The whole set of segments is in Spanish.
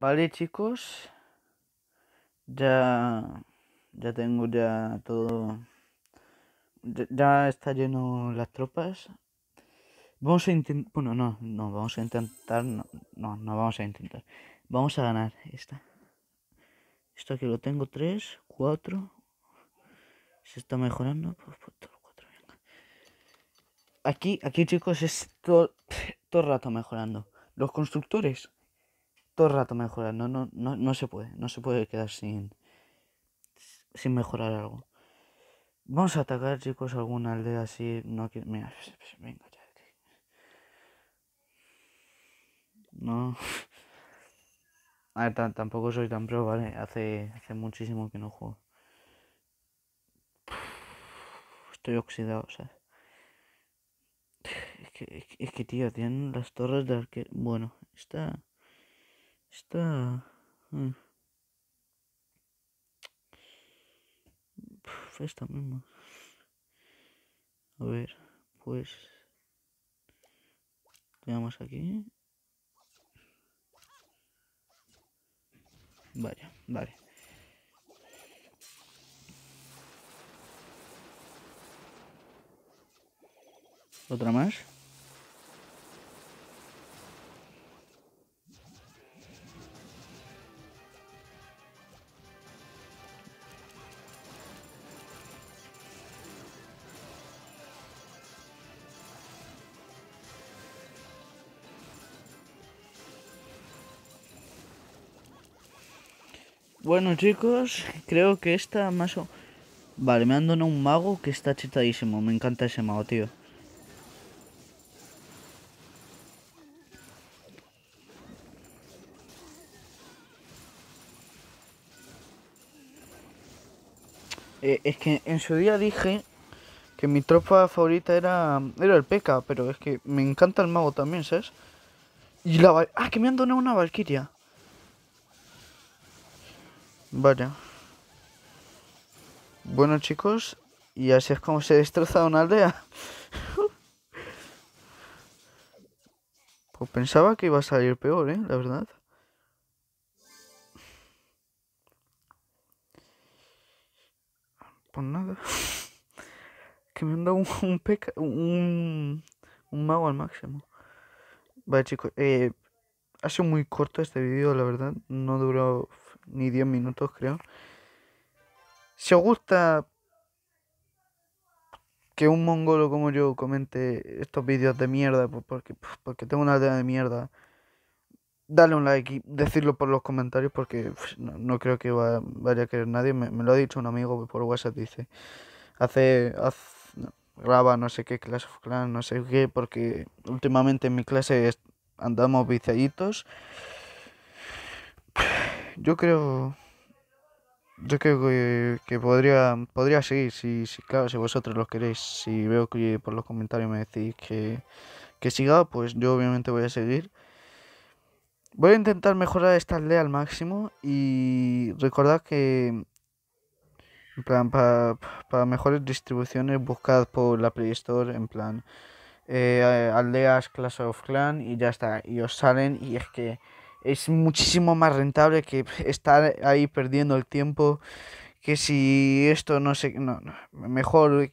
Vale chicos, ya, ya tengo ya todo, ya, está lleno las tropas. Vamos a intentar, bueno no, no, vamos a intentar, no, no, vamos a intentar. Vamos a ganar esta. Esto aquí lo tengo 3, 4. Se está mejorando. Pues, pues, aquí, aquí chicos, es todo, todo el rato mejorando. Los constructores todo el rato mejorar, no, no, no, no se puede, no se puede quedar sin, sin mejorar algo. Vamos a atacar, chicos, alguna aldea así, no quiero, mira, pues, pues, venga ya. No. tampoco soy tan pro, ¿vale? Hace, hace muchísimo que no juego. Estoy oxidado, o sea. Es que, es que, tío, tienen las torres de arquero. Bueno, está. Está... Mm. Esta misma. A ver, pues... Tenemos aquí. Vaya, vale. Otra más. Bueno chicos, creo que esta más o... Vale, me han donado un mago que está chistadísimo, Me encanta ese mago, tío. Eh, es que en su día dije que mi tropa favorita era, era el P.E.K.K.A., pero es que me encanta el mago también, ¿sabes? Y la... Ah, que me han donado una valquiria. Vaya. Bueno chicos, y así es como se destrozado una aldea. pues pensaba que iba a salir peor, ¿eh? La verdad. Pues nada. que me han dado un, un, peca, un, un mago al máximo. Vale chicos, eh, ha sido muy corto este vídeo, la verdad. No duró ni 10 minutos creo. Si os gusta que un mongolo como yo comente estos vídeos de mierda, pues, porque, pues, porque tengo una idea de mierda, dale un like y decirlo por los comentarios porque pues, no, creo que vaya a querer nadie. Me, lo ha dicho un amigo por WhatsApp, dice, hace, graba no sé qué, clase of Clans, no sé qué, porque últimamente en mi clase andamos viciaditos. Yo creo. Yo creo que, podría, podría seguir, si, si, vosotros lo queréis, si veo que por los comentarios me decís que, siga, pues yo obviamente voy a seguir. Voy a intentar mejorar esta aldea al máximo y recordad que en plan, para, mejores distribuciones, buscad por la Play Store, en plan, eh, aldeas Clash of Clan y ya está. Y os salen y es que es muchísimo más rentable que estar ahí perdiendo el tiempo que si esto no sé mejor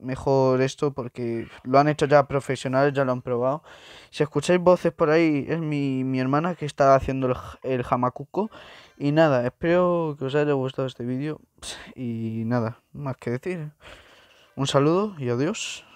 mejor esto porque lo han hecho ya profesionales ya lo han probado si escucháis voces por ahí es mi, mi hermana que está haciendo el, el y nada espero que os haya gustado este vídeo y nada más que decir un saludo y adiós